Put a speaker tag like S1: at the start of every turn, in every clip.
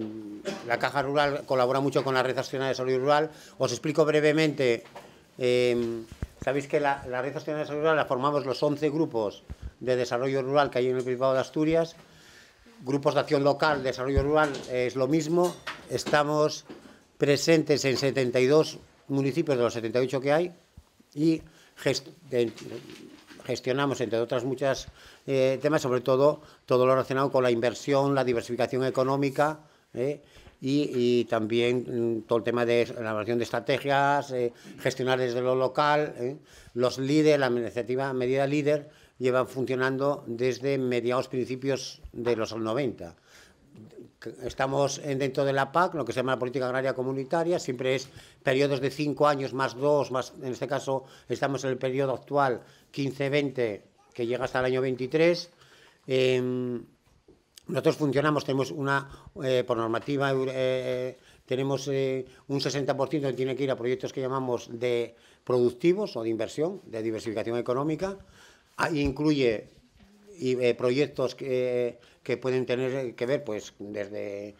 S1: Mm, la Caja Rural colabora mucho con la Red Nacional de Desarrollo Rural. Os explico brevemente. Em, Sabéis que la, Red Nacional de Salud Rural la formamos los 11 grupos de desarrollo rural que hay en el Principado de Asturias. Grupos de acción local, desarrollo rural, es lo mismo. Estamos presentes en 72 municipios de los 78 que hay y gestionamos, entre otras muchas eh, temas, sobre todo todo lo relacionado con la inversión, la diversificación económica ¿eh? Y, también mm, todo el tema de la elaboración de estrategias, eh, gestionar desde lo local. ¿eh? Los líderes, la iniciativa Medida Líder, llevan funcionando desde mediados principios de los 90. Estamos dentro de la PAC, lo que se llama la política agraria comunitaria, siempre es periodos de cinco años más dos, más en este caso estamos en el periodo actual 15-20, que llega hasta el año 23. Nosotros funcionamos, tenemos una, eh, por normativa, eh, eh, tenemos un 60% que tiene que ir a proyectos que llamamos de productivos o de inversión, de diversificación económica. Ahí incluye proyectos que, que, pueden tener que ver, pues, desde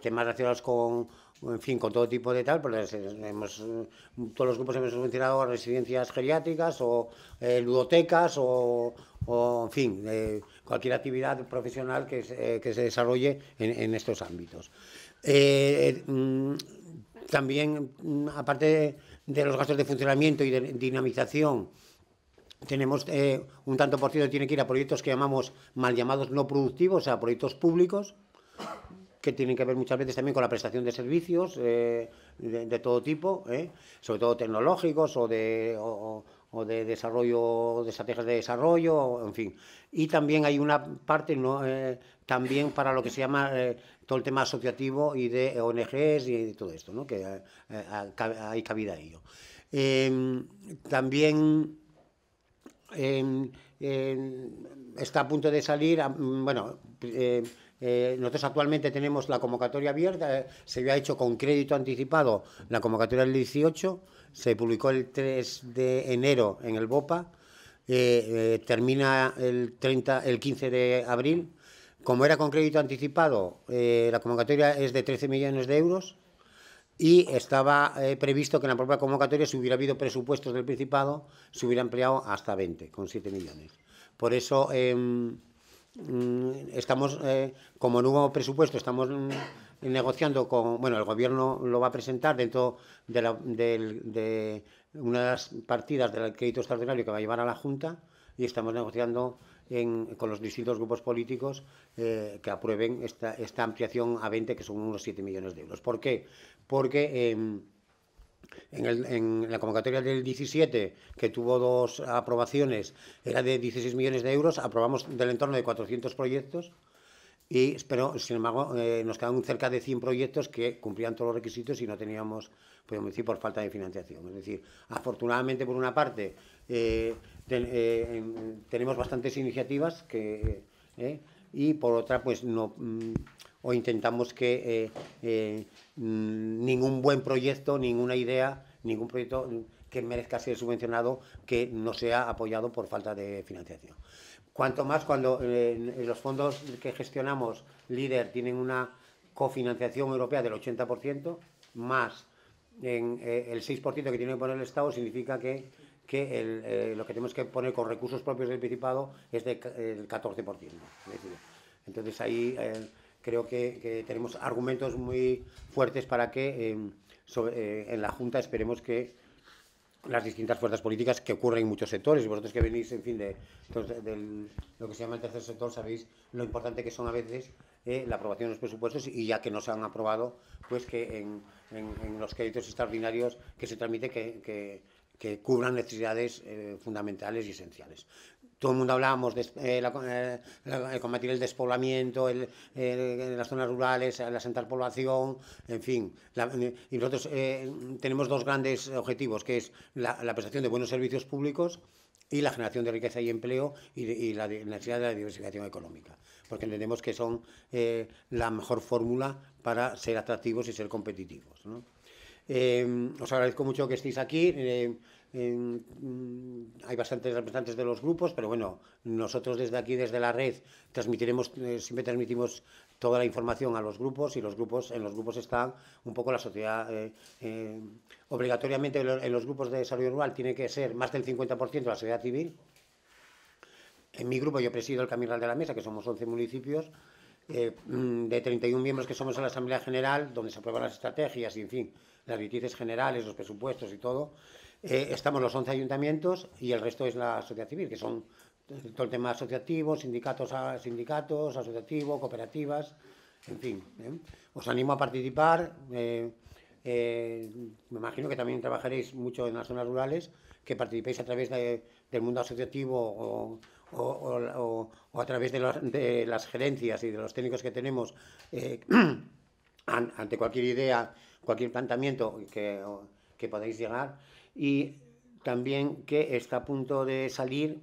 S1: temas relacionados con en fin, con todo tipo de tal, pues todos los grupos hemos subvencionado residencias geriátricas o eh, ludotecas o, en fin, eh, cualquier actividad profesional eh, que, se desarrolle en, en estos ámbitos. Mm, también, mm, aparte de los gastos de funcionamiento y de dinamización, tenemos un tanto por ciento tiene que ir a proyectos que llamamos mal llamados no productivos, o sea, proyectos públicos, que tienen que ver muchas veces también con la prestación de servicios eh, de, todo tipo, ¿eh? sobre todo tecnológicos o de, desarrollo, de estrategias de desarrollo, en fin. Y también hay una parte eh, también para lo que se llama todo el tema asociativo y de ONGs y de todo esto, ¿no? que hay cabida a ello. Em, también em, em, está a punto de salir, bueno, eh, nosotros actualmente tenemos la convocatoria abierta, eh, se había hecho con crédito anticipado la convocatoria del 18, se publicó el 3 de enero en el BOPA, eh, termina el, 30, el 15 de abril. Como era con crédito anticipado, la convocatoria es de 13 millones de euros y estaba previsto que en la propia convocatoria, si hubiera habido presupuestos del Principado, se hubiera ampliado hasta 20, con 7 millones. Por eso, em, Mm, estamos, eh, como nuevo presupuesto, estamos mm, negociando con, bueno, el gobierno lo va a presentar dentro de, la, una de las partidas del crédito extraordinario que va a llevar a la Junta y estamos negociando con los distintos grupos políticos eh, que aprueben esta, esta ampliación a 20, que son unos 7 millones de euros. ¿Por qué? Porque... Em, en, la convocatoria del 17, que tuvo dos aprobaciones, era de 16 millones de euros, aprobamos del entorno de 400 proyectos, y, pero sin embargo eh, nos quedaron cerca de 100 proyectos que cumplían todos los requisitos y no teníamos, podemos decir, por falta de financiación. Es decir, afortunadamente por una parte eh, eh, tenemos bastantes iniciativas que, y por otra pues no... Mm, o intentamos que eh, eh, mm, ningún buen proyecto, ninguna idea, ningún proyecto que merezca ser subvencionado que no sea apoyado por falta de financiación. Cuanto más cuando eh, los fondos que gestionamos, líder, tienen una cofinanciación europea del 80%, más en, el 6% que tiene que poner el Estado significa que, que lo que tenemos que poner con recursos propios del Principado es del 14%. entonces ahí creo que, tenemos argumentos muy fuertes para que em, eh, en la Junta esperemos que las distintas fuerzas políticas que ocurren en muchos sectores. y Vosotros que venís, en fin, de, lo que se llama el tercer sector, sabéis lo importante que son a veces eh, la aprobación de los presupuestos y ya que no se han aprobado, pues que en, los créditos extraordinarios que se tramite, que, cubran necesidades eh, fundamentales y esenciales todo el mundo hablábamos de eh, eh, combatir el despoblamiento, en las zonas rurales, la central población, en fin. y nosotros eh, tenemos dos grandes objetivos, que es la prestación de buenos servicios públicos y la generación de riqueza y empleo y, la necesidad de la diversificación económica, porque entendemos que son la mejor fórmula para ser atractivos y ser competitivos. ¿no? Eh, os agradezco mucho que estéis aquí. Eh, eh, mm, hay bastantes representantes de los grupos, pero bueno, nosotros desde aquí, desde la red, transmitiremos, siempre transmitimos toda la información a los grupos y los grupos, en los grupos está un poco la sociedad. obligatoriamente en los grupos de desarrollo rural tiene que ser más del 50% la sociedad civil. En mi grupo yo presido el Camiral de la Mesa, que somos 11 municipios, mm, de 31 miembros que somos en la Asamblea General, donde se aprueban las estrategias y, en fin, las directrices generales, los presupuestos y todo, eh, estamos los 11 ayuntamientos y el resto es la sociedad civil, que son todo el tema asociativo, sindicatos, a, sindicatos asociativo, cooperativas, en fin. ¿eh? Os animo a participar. Eh, me imagino que también trabajaréis mucho en las zonas rurales, que participéis a través del mundo asociativo o, a través de, las gerencias y de los técnicos que tenemos. ante cualquier idea, cualquier planteamiento que, que podáis llegar y también que está a punto de salir,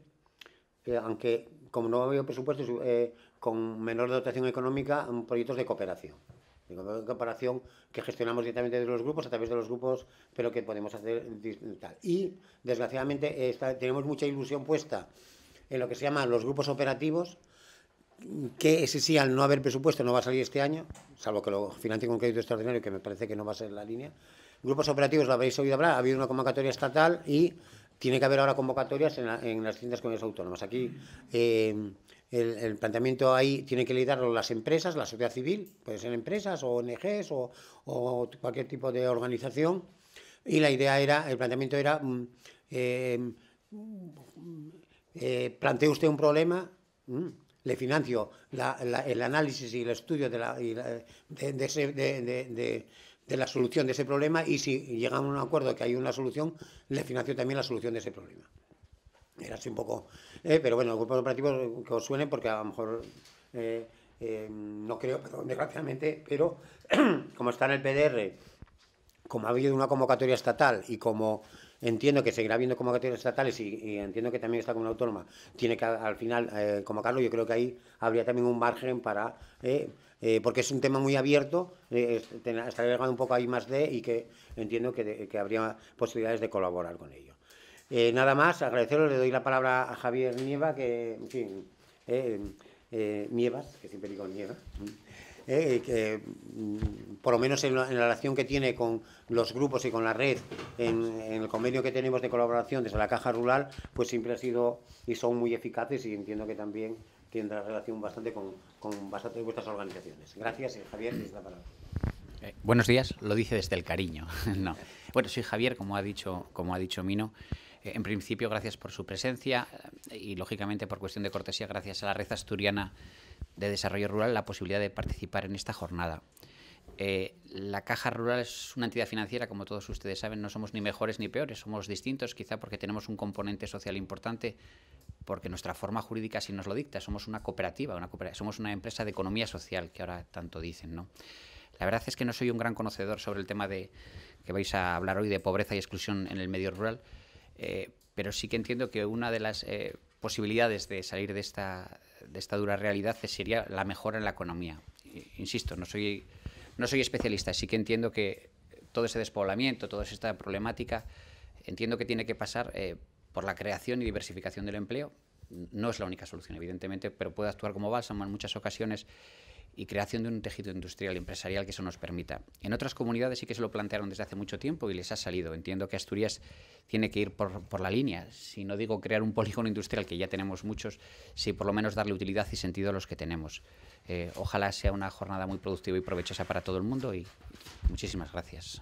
S1: eh, aunque como no ha habido presupuestos, eh, con menor dotación económica, proyectos de cooperación. De cooperación que gestionamos directamente de los grupos, a través de los grupos, pero que podemos hacer tal. Y, desgraciadamente, tenemos mucha ilusión puesta en lo que se llaman los grupos operativos, que ese sí, al no haber presupuesto, no va a salir este año, salvo que lo financie con crédito extraordinario, que me parece que no va a ser la línea. Grupos operativos, lo habéis oído hablar, ha habido una convocatoria estatal y tiene que haber ahora convocatorias en, las distintas comunidades autónomas. Aquí eh, el, planteamiento ahí tiene que liderarlo las empresas, la sociedad civil, puede ser empresas o ONGs o, cualquier tipo de organización. Y la idea era, el planteamiento era, mm, eh, mm, eh, plantea usted un problema mm, le financio el análisis y el estudio de la, de, la solución de ese problema y si llegamos a un acuerdo que hay una solución, le financio también la solución de ese problema. Era así un poco... Eh, pero bueno, el grupo operativo que os suene porque a lo mejor... Eh, eh, no creo, perdón, desgraciadamente, pero como está en el PDR, como ha habido una convocatoria estatal y como entiendo que seguirá viendo como categorías estatales y, entiendo que también está como una autónoma, tiene que al final eh, convocarlo. Yo creo que ahí habría también un margen para. Eh, eh, porque es un tema muy abierto, eh, estar agregado un poco ahí más de y que entiendo que, habría posibilidades de colaborar con ello. nada más, agradecerlo. le doy la palabra a Javier Nieva, que, en fin, Nievas, que siempre digo Nieva. ¿eh? que mm, por lo menos en la, relación que tiene con los grupos y con la red, en, el convenio que tenemos de colaboración desde la Caja Rural, pues siempre ha sido y son muy eficaces y entiendo que también tendrá relación bastante con, con bastante de vuestras organizaciones. Gracias, eh, Javier, es la palabra.
S2: Eh, buenos días, lo dice desde el cariño. no. Bueno, soy Javier, como ha dicho, como ha dicho Mino. en principio, gracias por su presencia y, lógicamente, por cuestión de cortesía, gracias a la red asturiana de Desarrollo Rural la posibilidad de participar en esta jornada. Eh, la Caja Rural es una entidad financiera, como todos ustedes saben, no somos ni mejores ni peores, somos distintos, quizá porque tenemos un componente social importante, porque nuestra forma jurídica sí nos lo dicta, somos una cooperativa, una somos una empresa de economía social, que ahora tanto dicen, ¿no? La verdad es que no soy un gran conocedor sobre el tema de que vais a hablar hoy de pobreza y exclusión en el medio rural, eh, pero sí que entiendo que una de las eh, posibilidades de salir de esta, de esta dura realidad sería la mejora en la economía. Insisto, no soy, no soy especialista, sí que entiendo que todo ese despoblamiento, toda esta problemática, entiendo que tiene que pasar eh, por la creación y diversificación del empleo. No es la única solución, evidentemente, pero puede actuar como bálsamo en muchas ocasiones y creación de un tejido industrial y empresarial que eso nos permita. En otras comunidades sí que se lo plantearon desde hace mucho tiempo y les ha salido. Entiendo que Asturias tiene que ir por, la línea. Si no digo crear un polígono industrial, que ya tenemos muchos, sí por lo menos darle utilidad y sentido a los que tenemos. Eh, ojalá sea una jornada muy productiva y provechosa para todo el mundo y muchísimas gracias.